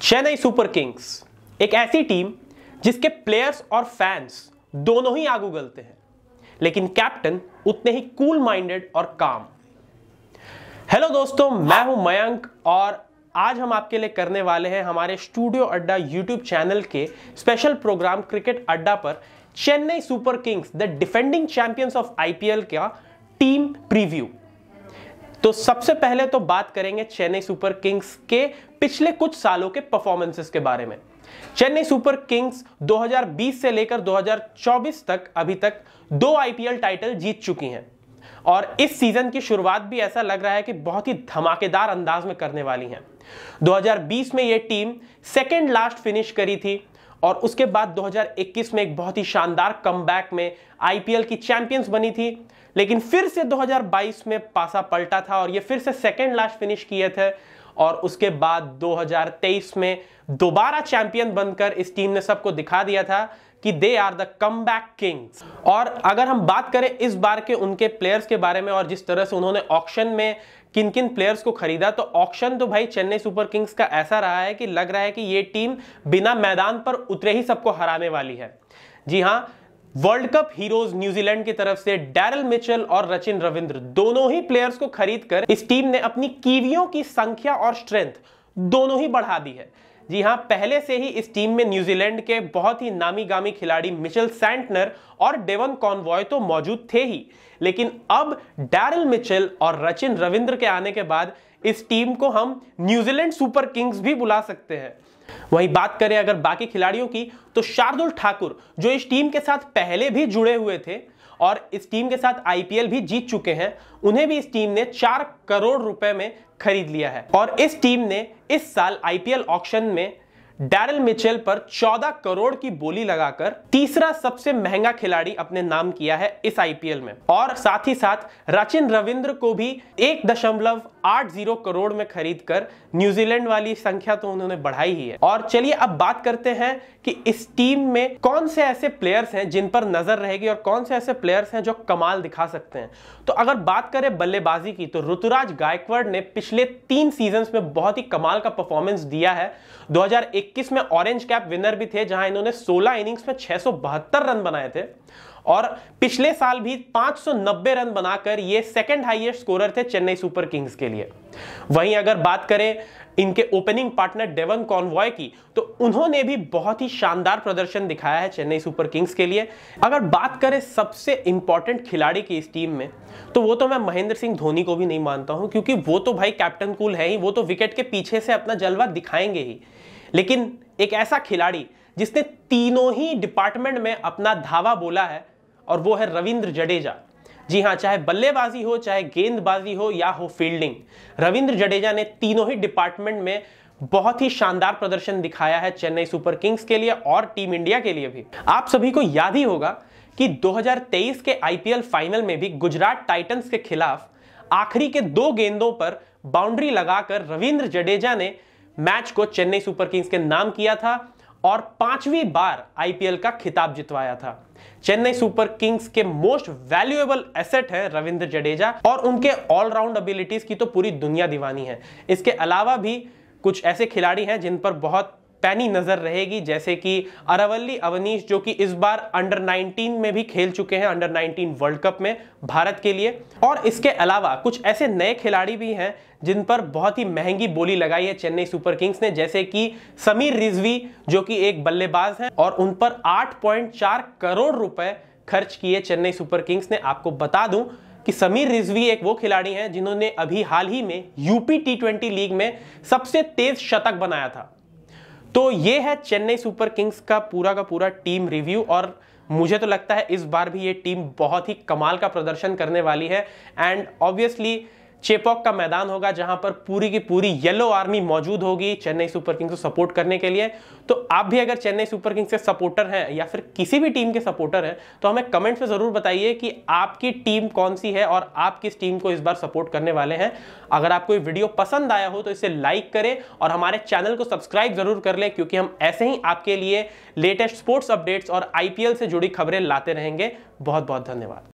Chennai super Kings एक ऐसी team जिसके प्लेयर्स और फैंस दोनों ही आग उगलते हैं लेकिन कैप्टन उतने ही कूल माइंडेड और काम हेलो दोस्तों मैं हूं मयंक और आज हम आपके लिए करने वाले हैं हमारे स्टूडियो अड्डा यूट्यूब चैनल के स्पेशल प्रोग्राम क्रिकेट अड्डा पर Chennai super kings the defending champions of IPL का टीम प्रीव्यू तो सबसे पहले तो बात करेंगे चेन्नई सुपर किंग्स के पिछले कुछ सालों के परफॉर्मेंसेस के बारे में चेन्नई सुपर किंग्स 2020 से लेकर 2024 तक अभी तक दो आईपीएल टाइटल जीत चुकी हैं और इस सीजन की शुरुआत भी ऐसा लग रहा है कि बहुत ही धमाकेदार अंदाज में करने वाली हैं 2020 में यह टीम सेकेंड लास्ट फिनिश करी थी और उसके बाद 2021 में एक बहुत ही शानदार कम में आईपीएल की चैंपियंस बनी थी लेकिन फिर से 2022 में पासा पलटा था और ये फिर से सेकेंड लास्ट फिनिश किए थे और उसके बाद 2023 में दोबारा चैंपियन बनकर इस टीम ने सबको दिखा दिया था कि they are the come back kings और अगर हम बात करें इस बार के उनके प्लेयर्स के बारे में और जिस तरह से उन्होंने ऑक्शन में किन किन प्लेयर्स को खरीदा तो ऑक्शन तो भाई चेन्नई सुपर किंग्स का ऐसा रहा है कि लग रहा है कि ये टीम बिना मैदान पर उतरे ही सबको हराने वाली है जी हाँ वर्ल्ड कप हीरोज न्यूजीलैंड की तरफ से डैरल मिचेल और रचिन रविंद्र दोनों ही प्लेयर्स को खरीद कर इस टीम ने अपनी कीवियों की संख्या और स्ट्रेंथ दोनों ही बढ़ा दी है जी हां पहले से ही इस टीम में न्यूजीलैंड के बहुत ही नामी गामी खिलाड़ी मिचेल सैंटनर और डेवन कॉनवॉय तो मौजूद थे ही लेकिन अब डैरल मिचेल और रचिन रविंद्र के आने के बाद इस टीम को हम न्यूजीलैंड सुपर किंग्स भी बुला सकते हैं वहीं बात करें अगर बाकी खिलाड़ियों की तो शार्दुल ठाकुर जो इस टीम के साथ पहले भी जुड़े हुए थे और इस टीम के साथ आईपीएल भी जीत चुके हैं उन्हें भी इस टीम ने चार करोड़ रुपए में खरीद लिया है और इस टीम ने इस साल आईपीएल ऑक्शन में डैरल मिचेल पर 14 करोड़ की बोली लगाकर तीसरा सबसे महंगा खिलाड़ी अपने नाम किया है इस आईपीएल में और साथ ही साथ रचिन रविंद्र को भी एक दशमलव आठ जीरो करोड़ में खरीद कर न्यूजीलैंड वाली संख्या तो उन्होंने बढ़ाई ही है और चलिए अब बात करते हैं कि इस टीम में कौन से ऐसे प्लेयर्स हैं जिन पर नजर रहेगी और कौन से ऐसे प्लेयर्स हैं जो कमाल दिखा सकते हैं तो अगर बात करें बल्लेबाजी की तो ऋतुराज गायकवाड़ ने पिछले तीन सीजन में बहुत ही कमाल का परफॉर्मेंस दिया है दो 2021 में ऑरेंज कैप विनर भी थे जहां इन्होंने 16 इनिंग्स में छह रन बनाए थे और पिछले साल भी 590 रन बनाकर ये सेकंड हाईएस्ट स्कोरर थे चेन्नई सुपर किंग्स के लिए वहीं अगर बात करें इनके ओपनिंग पार्टनर डेवन कॉन्वॉय की तो उन्होंने भी बहुत ही शानदार प्रदर्शन दिखाया है चेन्नई सुपर किंग्स के लिए अगर बात करें सबसे इंपॉर्टेंट खिलाड़ी की इस टीम में तो वो तो मैं महेंद्र सिंह धोनी को भी नहीं मानता हूं क्योंकि वो तो भाई कैप्टन कूल है ही वो तो विकेट के पीछे से अपना जलवा दिखाएंगे ही लेकिन एक ऐसा खिलाड़ी जिसने तीनों ही डिपार्टमेंट में अपना धावा बोला है और वो है रविंद्र जडेजा जी हाँ चाहे बल्लेबाजी हो चाहे गेंदबाजी हो या हो फील्डिंग रविंद्र जडेजा ने तीनों ही डिपार्टमेंट में बहुत ही शानदार प्रदर्शन दिखाया है चेन्नई सुपर किंग्स के लिए और टीम इंडिया के लिए भी आप सभी को याद ही होगा कि 2023 के आईपीएल फाइनल में भी गुजरात टाइटंस के खिलाफ आखिरी के दो गेंदों पर बाउंड्री लगाकर रविंद्र जडेजा ने मैच को चेन्नई सुपर किंग्स के नाम किया था और पांचवी बार आईपीएल का खिताब जितवाया था चेन्नई सुपर किंग्स के मोस्ट वैल्यूएबल एसेट है रविंद्र जडेजा और उनके ऑलराउंड एबिलिटीज की तो पूरी दुनिया दीवानी है इसके अलावा भी कुछ ऐसे खिलाड़ी हैं जिन पर बहुत पैनी नजर रहेगी जैसे कि अरावली अवनीश जो कि इस बार अंडर 19 में भी खेल चुके हैं अंडर 19 वर्ल्ड कप में भारत के लिए और इसके अलावा कुछ ऐसे नए खिलाड़ी भी हैं जिन पर बहुत ही महंगी बोली लगाई है चेन्नई सुपर किंग्स ने जैसे कि समीर रिजवी जो कि एक बल्लेबाज हैं और उन पर 8.4 करोड़ रुपए खर्च किए चेन्नई सुपर किंग्स ने आपको बता दूं कि समीर रिजवी एक वो खिलाड़ी हैं जिन्होंने अभी हाल ही में यूपी टी लीग में सबसे तेज शतक बनाया था तो ये है चेन्नई सुपर किंग्स का पूरा का पूरा टीम रिव्यू और मुझे तो लगता है इस बार भी ये टीम बहुत ही कमाल का प्रदर्शन करने वाली है एंड ऑब्वियसली चेपॉक का मैदान होगा जहां पर पूरी की पूरी येलो आर्मी मौजूद होगी चेन्नई सुपर किंग्स को सपोर्ट करने के लिए तो आप भी अगर चेन्नई सुपर किंग्स के सपोर्टर हैं या फिर किसी भी टीम के सपोर्टर हैं तो हमें कमेंट्स में ज़रूर बताइए कि आपकी टीम कौन सी है और आप किस टीम को इस बार सपोर्ट करने वाले हैं अगर आपको ये वीडियो पसंद आया हो तो इसे लाइक करें और हमारे चैनल को सब्सक्राइब ज़रूर कर लें क्योंकि हम ऐसे ही आपके लिए लेटेस्ट स्पोर्ट्स अपडेट्स और आई से जुड़ी खबरें लाते रहेंगे बहुत बहुत धन्यवाद